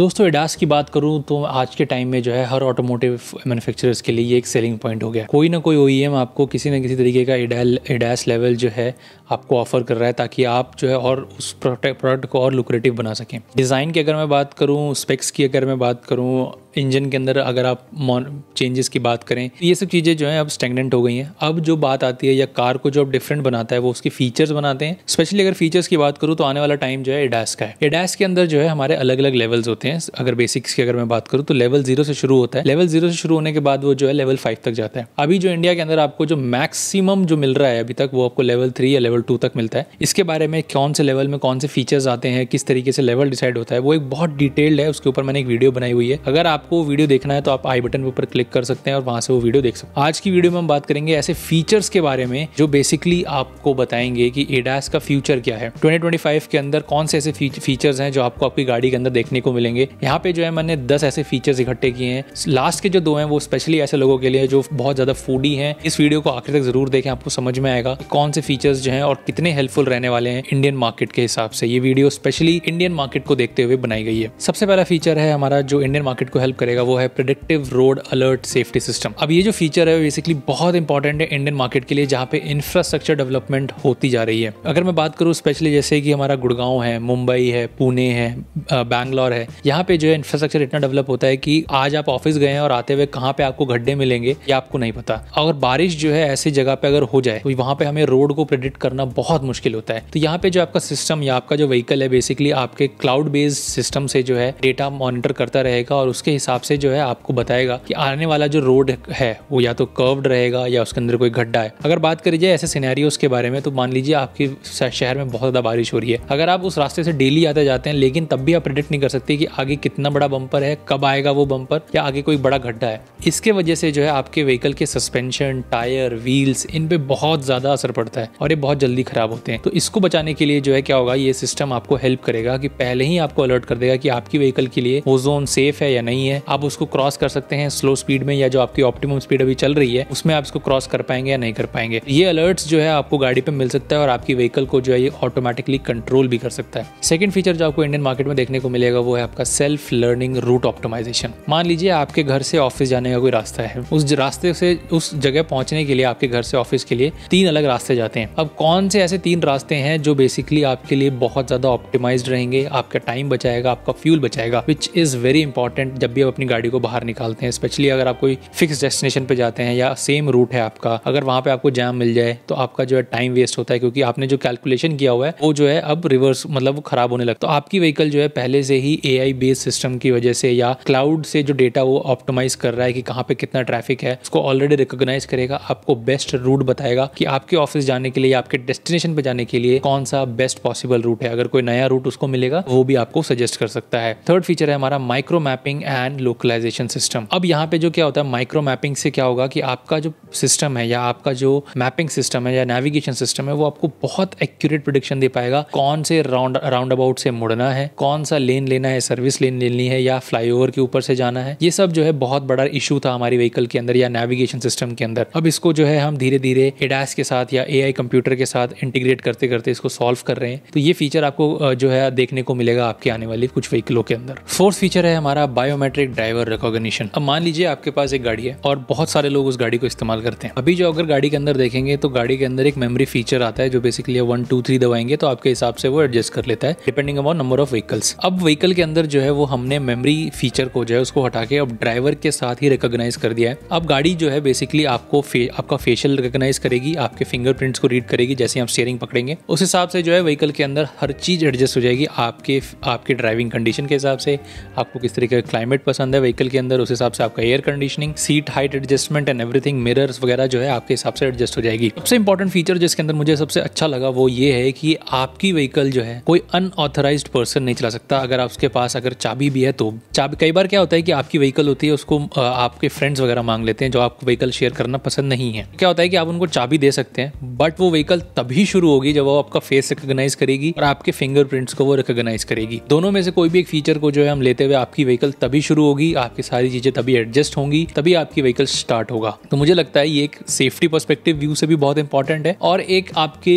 दोस्तों एडास की बात करूँ तो आज के टाइम में जो है हर ऑटोमोटिव मैन्युफैक्चरर्स के लिए ये एक सेलिंग पॉइंट हो गया कोई ना कोई ओ e आपको किसी ना किसी तरीके का एडाल एडास लेवल जो है आपको ऑफर कर रहा है ताकि आप जो है और उस प्रोडक्ट को और लुक्रेटिव बना सकें डिज़ाइन की अगर मैं बात करूँ स्पेक्स की अगर मैं बात करूँ इंजन के अंदर अगर आप चेंजेस की बात करें ये सब चीज़ें जो हैं अब स्टैगनेंट हो गई हैं अब जो बात आती है या कार को जो अब डिफरेंट बनाता है वो उसकी फीचर्स बनाते हैं स्पेशली अगर फीचर्स की बात करूँ तो आने वाला टाइम जो है एडास का है एडास के अंदर जो है हमारे अलग अलग लेवल्स होते हैं अगर बेसिक्स की अगर मैं बात करूँ तो लेवल जीरो से शुरू होता है लेवल जीरो से शुरू होने के बाद वो जो है लेवल फाइव तक जाता है अभी जो इंडिया के अंदर आपको जो मैक्सिमम जो मिल रहा है अभी तक वो आपको लेवल थ्री या लेवल टू तक मिलता है इसके बारे में कौन से लेवल में कौन से फीचर्स आते हैं किस तरीके से लेवल डिसाइड होता है वो एक बहुत डिटेल्ड है उसके ऊपर मैंने एक वीडियो बनाई हुई है अगर आप आपको वो वीडियो देखना है तो आप आई बटन के ऊपर क्लिक कर सकते हैं और वहाँ से वो वीडियो देख सकते हैं आज की वीडियो में हम बात करेंगे ऐसे फीचर्स के बारे में जो बेसिकली आपको बताएंगे कि एडास का फ्यूचर क्या है 2025 के अंदर कौन से ऐसे फीचर्स हैं जो आपको आपकी गाड़ी के अंदर देखने को मिलेंगे यहाँ पे जो है मैंने दस ऐसे फीचर्स इकट्ठे किए हैं लास्ट के जो दो हैं वो स्पेशली ऐसे लोगों के लिए जो बहुत ज़्यादा फूडी है इस वीडियो को आखिर तक जरूर देखें आपको समझ में आएगा कौन से फीचर्स जो है और कितने हेल्पफुल रहने वाले हैं इंडियन मार्केट के हिसाब से ये वीडियो स्पेशली इंडियन मार्केट को देखते हुए बनाई गई है सबसे पहला फीचर है हमारा जो इंडियन मार्केट को हेल्प करेगा वो है predictive road alert safety system अब ये जो फीचर है बेसिकली बहुत इंपॉर्टेंट है इंडियन मार्केट के लिए जहाँ पे इंफ्रास्ट्रक्चर डेवलपमेंट होती जा रही है अगर मैं बात करूँ स्पेशली जैसे कि हमारा गुड़गांव है मुंबई है पुणे है बैंगलोर है यहाँ पे जो है इंफ्रास्ट्रक्चर इतना डेवलप होता है कि आज आप ऑफिस गए हैं और आते हुए कहाँ पे आपको गड्ढे मिलेंगे ये आपको नहीं पता अगर बारिश जो है ऐसी जगह पे अगर हो जाए तो वहाँ पे हमें रोड को प्रेडिक्ट करना बहुत मुश्किल होता है तो यहाँ पे जो आपका सिस्टम या आपका जो व्हीकल है बेसिकली आपके क्लाउड बेस्ड सिस्टम से जो है डेटा मॉनिटर करता रहेगा और उसके हिसाब से जो है आपको बताएगा कि आने वाला जो रोड है वो या तो कर्व्ड रहेगा या उसके अंदर कोई गड्ढा है अगर बात करी जाए ऐसे सिनेरियोज के बारे में तो मान लीजिए आपके शहर में बहुत ज़्यादा बारिश हो रही है अगर आप उस रास्ते से डेली आते जाते हैं लेकिन तब भी आप प्रिडिक्ट नहीं कर सकते कि आगे कितना बड़ा बंपर है कब आएगा वो बंपर या आगे कोई बड़ा गड्ढा है इसके वजह से जो है आपके व्हीकल के सस्पेंशन टायर व्हील्स इन पे बहुत ज़्यादा असर पड़ता है और ये बहुत जल्दी ख़राब होते हैं तो इसको बचाने के लिए जो है क्या होगा ये सिस्टम आपको हेल्प करेगा कि पहले ही आपको अलर्ट कर देगा कि आपकी व्हीकल के लिए वो जोन सेफ है या नहीं है है आप उसको क्रॉस कर सकते हैं स्लो स्पीड में या जो आपकी ऑप्टिमम स्पीड अभी चल रही है उसमें आप इसको क्रॉस कर पाएंगे या नहीं कर पाएंगे ये अलर्ट्स जो है आपको गाड़ी पे मिल सकता है और आपकी व्हीकल को जो है ये ऑटोमेटिकली कंट्रोल भी कर सकता है सेकंड फीचर जो आपको इंडियन मार्केट में देखने को मिलेगा वो है आपका सेल्फ लर्निंग रूट ऑप्टोमाइजेशन मान लीजिए आपके घर से ऑफिस जाने का कोई रास्ता है उस रास्ते से उस जगह पहुंचने के लिए आपके घर से ऑफिस के लिए तीन अलग रास्ते जाते हैं अब कौन से ऐसे तीन रास्ते हैं जो बेसिकली आपके लिए बहुत ज्यादा ऑप्टिमाइज रहेंगे आपका टाइम बचाएगा आपका फ्यूल बचाएगा विच इज वेरी इंपॉर्टेंट जब भी आप अपनी गाड़ी को बाहर निकालते हैं स्पेशली अगर आप कोई फिक्स डेस्टिनेशन पर जाते हैं या सेम रूट है आपका अगर वहाँ पर आपको जाम मिल जाए तो आपका जो है टाइम वेस्ट होता है क्योंकि आपने जो कैलकुलेशन किया हुआ है वो जो है अब रिवर्स मतलब खराब होने लगता तो आपकी व्हीकल जो है पहले से ही ए आई बेस्ड सिस्टम की वजह से या क्लाउड से जो डेटा वो ऑप्टोमाइज कर रहा है कि कहाँ पे कितना ट्रैफिक है उसको ऑलरेडी रिकोगनाइज करेगा आपको बेस्ट रूट बताएगा कि आपके ऑफिस जाने के लिए आपके डेस्टिनेशन पे जाने के लिए कौन सा बेस्ट पॉसिबल रूट है अगर कोई नया रूट उसको मिलेगा वो भी आपको सजेस्ट कर सकता है थर्ड फीचर है हमारा micro mapping and pan localisation system अब यहाँ पे जो क्या होता है माइक्रो मैपिंग से क्या होगा कि आपका जो सिस्टम है या आपका जो मैपिंग सिस्टम है या नेविगेशन सिस्टम है वो आपको बहुत एक्यूरेट प्रोडिक्शन दे पाएगा कौन से राउंड राउंड अबाउट से मुड़ना है कौन सा लेन लेना है सर्विस लेन लेनी है या फ्लाईओवर के ऊपर से जाना है ये सब जो है बहुत बड़ा इशू था हमारी व्हीकल के अंदर या नेविगेशन सिस्टम के अंदर अब इसको जो है हम धीरे धीरे एडास के साथ या ए कंप्यूटर के साथ इंटीग्रेट करते करते इसको सॉल्व कर रहे हैं तो ये फीचर आपको जो है देखने को मिलेगा आपके आने वाली कुछ व्हीकलों के अंदर फोर्थ फीचर है हमारा बायोमेट्रिक ऑटोमेटिक ड्राइवर रिकॉग्निशन अब मान लीजिए आपके पास एक गाड़ी है और बहुत सारे लोग उस गाड़ी को इस्तेमाल करते हैं अभी जो अगर गाड़ी के अंदर देखेंगे तो गाड़ी के अंदर एक मेमोरी फीचर आता है जो बेसिकली वन टू थ्री दबाएंगे तो आपके हिसाब से वो एडजस्ट कर लेता है depending upon number of vehicles अब व्हीकल के अंदर जो है वो हमने मेमोरी फीचर को जो है उसको हटा के अब ड्राइवर के साथ ही रिकोगनाइज कर दिया है अब गाड़ी जो है बेसिकली आपको आपका फेशियल रिकोगनाइज करेगी आपके फिंगरप्रिंट्स को रीड करेगी जैसे आप स्टेयरिंग पकड़ेंगे उस हिसाब से जो है व्हीकल के अंदर हर चीज एडजस्ट हो जाएगी आपके आपके ड्राइविंग कंडीशन के हिसाब से आपको किस तरीके का क्लाइमेट पसंद है व्हीकल के अंदर उस हिसाब से आपका air conditioning seat height adjustment and everything mirrors वगैरह जो है आपके हिसाब से एडजस्ट हो जाएगी सबसे इंपॉर्टेंट फीचर जिसके अंदर मुझे सबसे अच्छा लगा वो ये है कि आपकी व्हीकल जो है कोई अनऑथराइज पर्सन नहीं चला सकता अगर आपके पास अगर चाबी भी है तो चाबी कई बार क्या होता है कि आपकी व्हीकल होती है उसको आपके फ्रेंड्स वगैरह मांग लेते हैं जो आपको व्हीकल शेयर करना पसंद नहीं है क्या होता है कि आप उनको चाबी दे सकते हैं बट वो व्हीकल तभी शुरू होगी जब वो आपका फेस रिकोगनाइज करेगी और आपके फिंगरप्रिंट्स को वो रिकोगनाइज करेगी दोनों में से कोई भी एक फीचर को जो है हम लेते हुए आपकी व्हीकल तभी शुरू होगी आपकी सारी चीज़ें तभी एडजस्ट होंगी तभी आपकी व्हीकल स्टार्ट होगा तो मुझे लगता है ये एक सेफ्टी परस्पेक्टिव व्यू से भी बहुत इंपॉर्टेंट है और एक आपके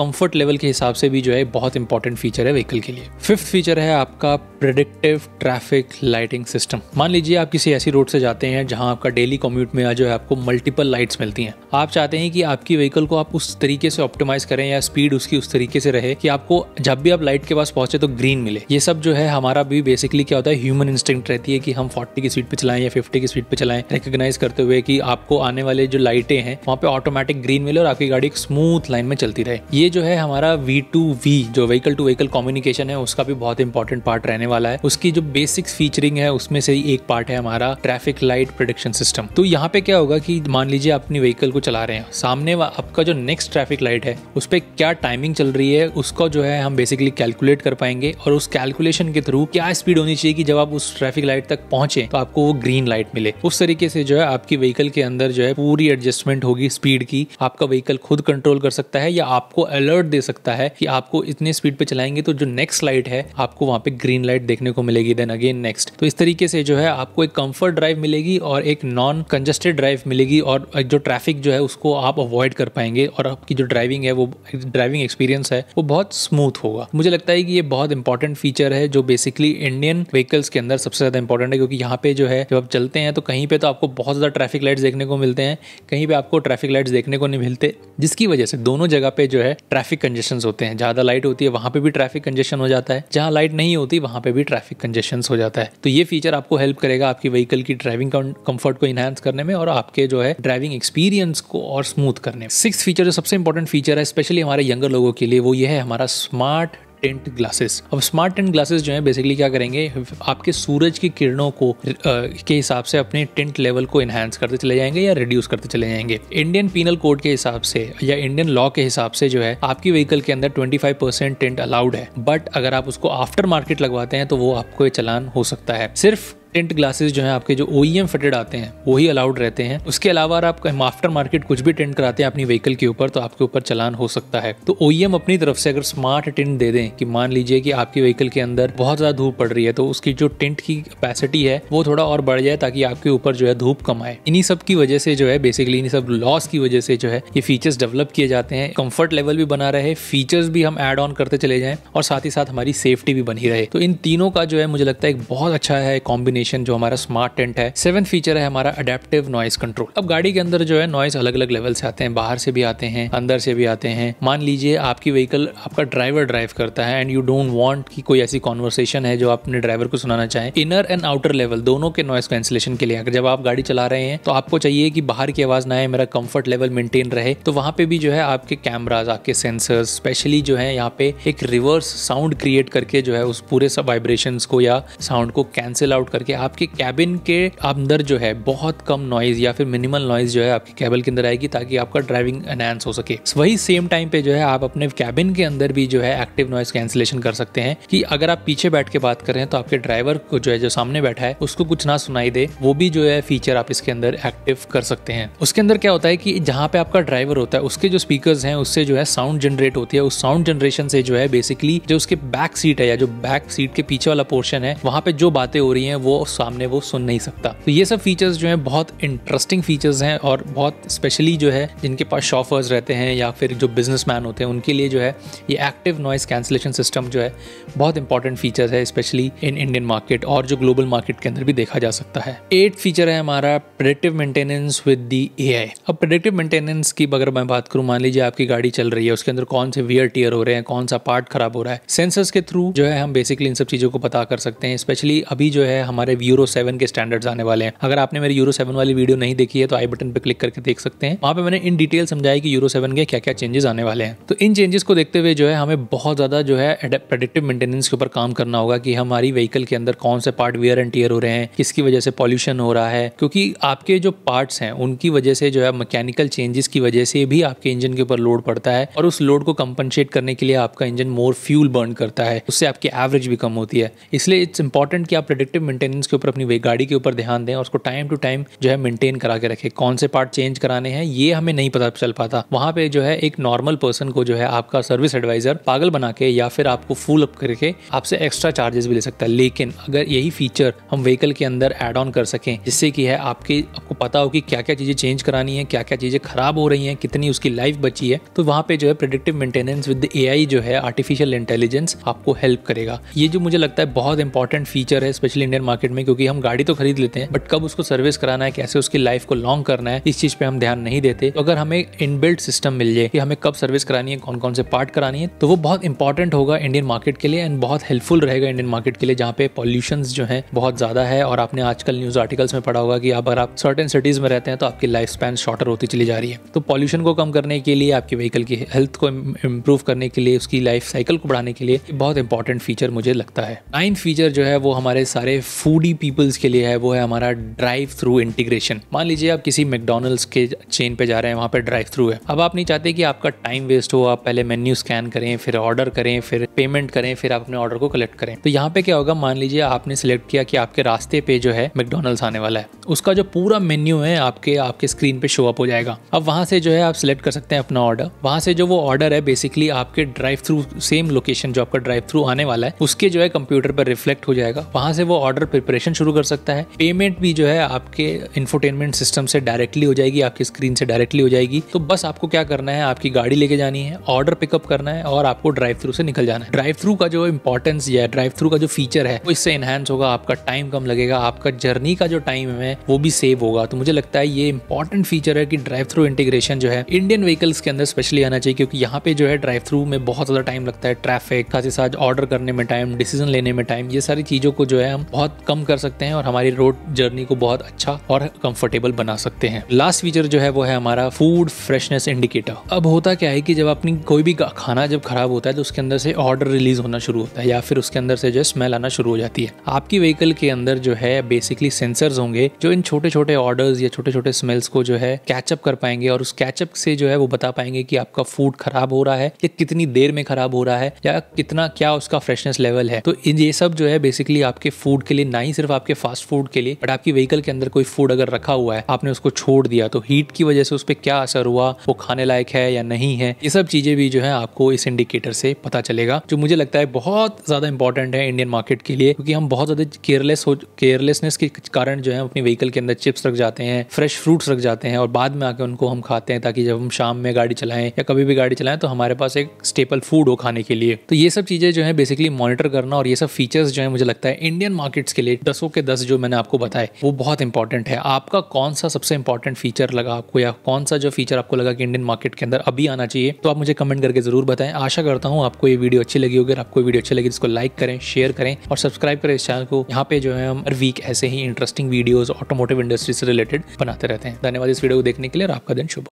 कंफर्ट लेवल के हिसाब से भी जो है बहुत इंपॉर्टेंट फीचर है व्हीकल के लिए फिफ्थ फीचर है आपका प्रडिक्टिव ट्रैफिक लाइटिंग सिस्टम मान लीजिए आप किसी ऐसी रोड से जाते हैं जहां आपका डेली कॉम्यूट में जो है आपको मल्टीपल लाइट्स मिलती हैं आप चाहते हैं कि आपकी व्हीकल को आप उस तरीके से ऑप्टिमाइज करें या स्पीड उसकी उस तरीके से रहे कि आपको जब भी आप लाइट के पास पहुंचे तो ग्रीन मिले ये सब जो है हमारा भी बेसिकली क्या होता है ह्यूमन इंस्टिंक्ट रहती है कि हम फोर्टी की स्पीड पर चलाएं या फिफ्टी की स्पीड पर चलाएं रिकोगनाइज करते हुए कि आपको आने वाले जो लाइटें हैं वहाँ पे ऑटोमेटिक ग्रीन मिले और आपकी गाड़ी एक स्मूथ लाइन में चलती रहे ये जो है हमारा वी टू वी जो व्हीकल टू व्हीकल कम्युनिकेशन है उसका भी बहुत इंपॉर्टेंट पार्ट रहने वाला है उसकी जो बेसिक फीचरिंग है उसमें से एक पार्ट है हमारा ट्रैफिक लाइट प्रोडक्शन सिस्टम तो यहाँ पे क्या होगा कि मान लीजिए आप अपनी व्हीकल को चला रहे हैं सामने आपका जो नेक्स्ट ट्रैफिक लाइट है उस पर क्या टाइमिंग चल रही है उसको जो है हम बेसिकली कैलकुलेट कर पाएंगे और उस कैलकुलेशन के थ्रू क्या स्पीड होनी चाहिए कि जब आप उस ट्रैफिक लाइट तक पहुंचे तो आपको वो ग्रीन लाइट मिले उस तरीके से जो है आपकी व्हीकल के अंदर जो है पूरी एडजस्टमेंट होगी स्पीड की आपका व्हीकल खुद कंट्रोल कर सकता है या आपको अलर्ट दे सकता है कि आपको इतने स्पीड पे चलाएंगे तो जो नेक्स्ट लाइट है आपको वहां पे ग्रीन लाइट लाइट देखने को मिलेगी देन अगेन नेक्स्ट तो इस तरीके से जो है आपको एक कंफर्ट ड्राइव मिलेगी और एक नॉन कंजस्टेड ड्राइव मिलेगी और जो ट्रैफिक जो है उसको आप अवॉइड कर पाएंगे और आपकी जो ड्राइविंग है वो ड्राइविंग एक्सपीरियंस है वो बहुत स्मूथ होगा मुझे लगता है कि ये बहुत इंपॉर्टेंट फीचर है जो बेसिकली इंडियन व्हीकल्स के अंदर सबसे ज़्यादा इंपॉर्टेंट है क्योंकि यहाँ पे जो है जब आप चलते हैं तो कहीं पे तो आपको बहुत ज़्यादा ट्रैफिक लाइट्स देखने को मिलते हैं कहीं पे आपको ट्रैफिक लाइट्स देखने को नहीं मिलते जिसकी वजह से दोनों जगह पे जो है ट्रैफिक कंजेशन होते हैं ज़्यादा लाइट होती है वहां पे भी ट्रैफिक कंजेशन हो जाता है जहाँ लाइट नहीं होती वहां पे भी ट्रैफिक कंजेशन हो जाता है तो ये फीचर आपको हेल्प करेगा आपकी व्हीकल की ड्राइविंग कंफर्ट को इनहेंस करने में और आपके जो है ड्राइविंग एक्सपीरियंस को और स्मूथ करने में सिक्स फीचर जो सबसे इंपॉर्टेंट फीचर है स्पेशली हमारे यंगर लोगों के लिए वो ये है हमारा स्मार्ट टेंट ग्लासेस अब स्मार्ट टेंट ग्लासेस जो है बेसिकली क्या करेंगे आपके सूरज की किरणों को आ, के हिसाब से अपने टेंट लेवल को एनहेंस करते चले जाएंगे या रिड्यूस करते चले जाएंगे इंडियन पीनल कोड के हिसाब से या इंडियन लॉ के हिसाब से जो है आपकी व्हीकल के अंदर ट्वेंटी टेंट अलाउड है बट अगर आप उसको आफ्टर मार्केट लगवाते हैं तो वो आपको चलान हो सकता है सिर्फ टेंट ग्लासेस जो है आपके जो ओ फिटेड e आते हैं वही अलाउड रहते हैं उसके अलावा आप आफ्टर मार्केट कुछ भी टेंट कराते हैं अपनी व्हीकल के ऊपर तो आपके ऊपर चलान हो सकता है तो ओ e अपनी तरफ से अगर स्मार्ट टेंट दे दें कि मान लीजिए कि आपके व्हीकल के अंदर बहुत ज्यादा धूप पड़ रही है तो उसकी जो टेंट की कैपेसिटी है वो थोड़ा और बढ़ जाए ताकि आपके ऊपर जो है धूप कम आए इन्हीं सब की वजह से जो है बेसिकली इन्हीं सब लॉस की वजह से जो है ये फीचर्स डेवलप किए जाते हैं कंफर्ट लेवल भी बना रहे फीचर्स भी हम एड ऑन करते चले जाएं और साथ ही साथ हमारी सेफ्टी भी बनी रहे तो इन तीनों का जो है मुझे लगता है एक बहुत अच्छा है कॉम्बिनेशन कॉम्बिनेशन जो हमारा स्मार्ट टेंट है सेवन फीचर है हमारा अडेप्टिव नॉइस कंट्रोल अब गाड़ी के अंदर जो है नॉइस अलग अलग लेवल से आते हैं बाहर से भी आते हैं अंदर से भी आते हैं मान लीजिए आपकी व्हीकल आपका ड्राइवर ड्राइव करता है एंड यू डोंट वॉन्ट की कोई ऐसी कॉन्वर्सेशन है जो आप अपने ड्राइवर को सुनाना चाहे इनर एंड आउटर लेवल दोनों के नॉइस कैंसिलेशन के लिए अगर जब आप गाड़ी चला रहे हैं तो आपको चाहिए कि बाहर की आवाज ना आए मेरा कंफर्ट लेवल मेंटेन रहे तो वहां पे भी जो है आपके कैमराज आपके सेंसर्स स्पेशली जो है यहाँ पे एक रिवर्स साउंड क्रिएट करके जो है उस पूरे सब वाइब्रेशन को या साउंड को कैंसिल आउट करके कि आपके कैबिन के अंदर जो है बहुत कम नॉइज या फिर मिनिमल नॉइज जो है आपके केबल के अंदर आएगी ताकि आपका ड्राइविंग एनहेंस हो सके वही सेम टाइम पे जो है आप अपने कैबिन के अंदर भी जो है एक्टिव नॉइज कैंसिलेशन कर सकते हैं कि अगर आप पीछे बैठ के बात करें तो आपके ड्राइवर को जो है जो सामने बैठा है उसको कुछ ना सुनाई दे वो भी जो है फीचर आप इसके अंदर एक्टिव कर सकते हैं उसके अंदर क्या होता है कि जहां पे आपका ड्राइवर होता है उसके जो स्पीकर हैं उससे जो है साउंड जनरेट होती है उस साउंड जनरेशन से जो है बेसिकली जो उसके बैक सीट है या जो बैक सीट के पीछे वाला पोर्शन है वहां पे जो बातें हो रही है वो और सामने वो सुन नहीं सकता तो ये सब फीचर्स जो है बहुत इंटरेस्टिंग फीचर्स हैं और बहुत स्पेशली जो है जिनके पास शॉफर्स रहते हैं या फिर जो बिजनेस होते हैं उनके लिए जो है ये एक्टिव नॉइस कैंसिलेशन सिस्टम जो है बहुत इंपॉर्टेंट फीचर है स्पेशली इन इंडियन मार्केट और जो ग्लोबल मार्केट के अंदर भी देखा जा सकता है एट फीचर है हमारा predictive maintenance with the A अब प्रेडिक्टिव मेंटेनेंस की अगर मैं बात करूं मान लीजिए आपकी गाड़ी चल रही है उसके अंदर कौन से वियर टीयर हो रहे हैं कौन सा पार्ट खराब हो रहा है सेंसर्स के थ्रू जो है हम बेसिकली इन सब चीज़ों को पता कर सकते हैं स्पेशली अभी जो है हमारे सारे यूरो सेवन के स्टैंडर्ड्स आने वाले हैं अगर आपने मेरी यूरो सेवन वाली वीडियो नहीं देखी है तो आई बटन पर क्लिक करके देख सकते हैं वहां पर मैंने इन डिटेल समझाया कि यूरो सेवन के क्या क्या चेंजेस आने वाले हैं तो इन चेंजेस को देखते हुए जो है हमें बहुत ज़्यादा जो है प्रेडिक्टिव मेंटेनेंस के ऊपर काम करना होगा कि हमारी व्हीकल के अंदर कौन से पार्ट वियर एंड टीयर हो रहे हैं किसकी वजह से पॉल्यूशन हो रहा है क्योंकि आपके जो पार्ट्स हैं उनकी वजह से जो है मैकेनिकल चेंजेस की वजह से भी आपके इंजन के ऊपर लोड पड़ता है और उस लोड को कंपनसेट करने के लिए आपका इंजन मोर फ्यूल बर्न करता है उससे आपकी एवरेज भी कम होती है इसलिए इट्स इंपॉर्टेंट कि आप प्रेडिक्टिव मेंटेनेंस इंपॉर्टेंस के ऊपर अपनी गाड़ी के ऊपर ध्यान दें और उसको टाइम टू टाइम जो है मेंटेन करा के रखें कौन से पार्ट चेंज कराने हैं ये हमें नहीं पता चल पाता वहाँ पे जो है एक नॉर्मल पर्सन को जो है आपका सर्विस एडवाइजर पागल बना के या फिर आपको फुल अप करके आपसे एक्स्ट्रा चार्जेस भी ले सकता है लेकिन अगर यही फीचर हम व्हीकल के अंदर एड ऑन कर सकें जिससे कि है आपके आपको पता हो कि क्या क्या चीज़ें चेंज करानी है क्या क्या चीज़ें खराब हो रही है कितनी उसकी लाइफ बची है तो वहाँ पे जो है प्रिडिक्टिव मेंटेनेंस विद ए जो है आर्टिफिशियल इंटेलिजेंस आपको हेल्प करेगा ये जो मुझे लगता है बहुत इंपॉर्टेंट फीचर है स्पेशली इंडियन मार्केट मार्केट में क्योंकि हम गाड़ी तो खरीद लेते हैं बट कब उसको सर्विस कराना है कैसे उसकी लाइफ को लॉन्ग करना है इस चीज पे हम ध्यान नहीं देते तो अगर हमें इनबिल्ट सिस्टम मिल जाए कि हमें कब सर्विस करानी है कौन कौन से पार्ट करानी है तो वो बहुत इंपॉर्टेंट होगा इंडियन मार्केट के लिए एंड बहुत हेल्पफुल रहेगा इंडियन मार्केट के लिए जहाँ पे पॉल्यूशन जो है बहुत ज्यादा है और आपने आजकल न्यूज आर्टिकल्स में पढ़ा होगा कि अगर आप सर्टन सिटीज में रहते हैं तो आपकी लाइफ स्पैन शॉर्टर होती चली जा रही है तो पॉल्यूशन को कम करने के लिए आपके व्हीकल की हेल्थ को इम्प्रूव करने के लिए उसकी लाइफ साइकिल को बढ़ाने के लिए बहुत इंपॉर्टेंट फीचर मुझे लगता है नाइन फीचर जो है वो हमारे सारे फूड फूडी पीपल्स के लिए है वो है हमारा ड्राइव थ्रू इंटीग्रेशन मान लीजिए आप किसी मैकडोनल्ड्स के चेन पे जा रहे हैं वहाँ पे ड्राइव थ्रू है अब आप नहीं चाहते कि आपका टाइम वेस्ट हो आप पहले मेन्यू स्कैन करें फिर ऑर्डर करें फिर पेमेंट करें फिर आप अपने ऑर्डर को कलेक्ट करें तो यहाँ पे क्या होगा मान लीजिए आपने सेलेक्ट किया कि आपके रास्ते पे जो है मैकडोनल्ड्स आने वाला है उसका जो पूरा मेन्यू है आपके आपके स्क्रीन पे शो अप हो जाएगा अब वहाँ से जो है आप सिलेक्ट कर सकते हैं अपना ऑर्डर वहाँ से जो वो ऑर्डर है बेसिकली आपके ड्राइव थ्रू सेम लोकेशन जो आपका ड्राइव थ्रू आने वाला है उसके जो है कंप्यूटर पर रिफ्लेक्ट हो जाएगा वहाँ से वो ऑर्डर प्रिपरेशन शुरू कर सकता है पेमेंट भी जो है आपके इंफोटेनमेंट सिस्टम से डायरेक्टली हो जाएगी आपकी स्क्रीन से डायरेक्टली हो जाएगी तो बस आपको क्या करना है आपकी गाड़ी लेके जानी है ऑर्डर पिकअप करना है और आपको ड्राइव थ्रू से निकल जाना है ड्राइव थ्रू का जो इंपॉर्टेंस या ड्राइव थ्रू का जो फीचर है वो इससे एनहेंस होगा आपका टाइम कम लगेगा आपका जर्नी का जो टाइम है वो भी सेव होगा तो मुझे लगता है ये इंपॉर्टेंट फीचर है कि ड्राइव थ्रू इंटीग्रेशन जो है इंडियन व्हीकल्स के अंदर स्पेशली आना चाहिए क्योंकि यहाँ पे जो है ड्राइव थ्रू में बहुत ज्यादा टाइम लगता है ट्रैफिक साथ ही साथ ऑर्डर करने में टाइम डिसीजन लेने में टाइम ये सारी चीजों को जो है हम बहुत कम कर सकते हैं और हमारी रोड जर्नी को बहुत अच्छा और कंफर्टेबल बना सकते हैं लास्ट फीचर जो है वो है हमारा फूड फ्रेशनेस इंडिकेटर अब होता क्या है कि जब अपनी कोई भी खाना जब खराब होता है तो उसके अंदर से ऑर्डर रिलीज होना शुरू होता है या फिर उसके अंदर से जो स्मेल आना शुरू हो जाती है आपकी व्हीकल के अंदर जो है बेसिकली सेंसर्स होंगे जो इन छोटे छोटे ऑर्डर्स या छोटे छोटे स्मेल्स को जो है कैचअप कर पाएंगे और उस कैचअप से जो है वो बता पाएंगे कि आपका फूड खराब हो रहा है या कितनी देर में खराब हो रहा है या कितना क्या उसका फ्रेशनेस लेवल है तो ये सब जो है बेसिकली आपके फूड के लिए ही सिर्फ आपके फास्ट फूड के लिए बट आपकी व्हीकल के अंदर कोई फूड अगर रखा हुआ है आपने उसको छोड़ दिया तो हीट की वजह से उस पर क्या असर हुआ वो खाने लायक है या नहीं है ये सब चीजें भी जो है आपको इस इंडिकेटर से पता चलेगा जो मुझे लगता है बहुत ज्यादा इंपॉर्टेंट है इंडियन मार्केट के लिए क्योंकि हम बहुत ज्यादा केयरलेस हो केयरलेसनेस के कारण जो है अपनी व्हीकल के अंदर चिप्स रख जाते हैं फ्रेश फ्रूट्स रख जाते हैं और बाद में आके उनको हम खाते हैं ताकि जब हम शाम में गाड़ी चलाएं या कभी भी गाड़ी चलाएं तो हमारे पास एक स्टेपल फूड हो खाने के लिए तो ये सब चीजें जो है बेसिकली मॉनिटर करना और ये सब फीचर्स जो है मुझे लगता है इंडियन मार्केट्स के लिए ये दसों के दस जो मैंने आपको बताए वो बहुत इंपॉर्टेंट है आपका कौन सा सबसे इंपॉर्टेंट फीचर लगा आपको या कौन सा जो फीचर आपको लगा कि इंडियन मार्केट के अंदर अभी आना चाहिए तो आप मुझे कमेंट करके जरूर बताएं आशा करता हूँ आपको ये वीडियो अच्छी लगी होगी आपको वीडियो अच्छी लगी तो इसको लाइक करें शेयर करें और सब्सक्राइब करें इस चैनल को यहाँ पे जो है हम हर वीक ऐसे ही इंटरेस्टिंग वीडियोज ऑटोमोटिव इंडस्ट्री से रिलेटेड बनाते रहते हैं धन्यवाद इस वीडियो को देखने के लिए और आपका दिन शुभ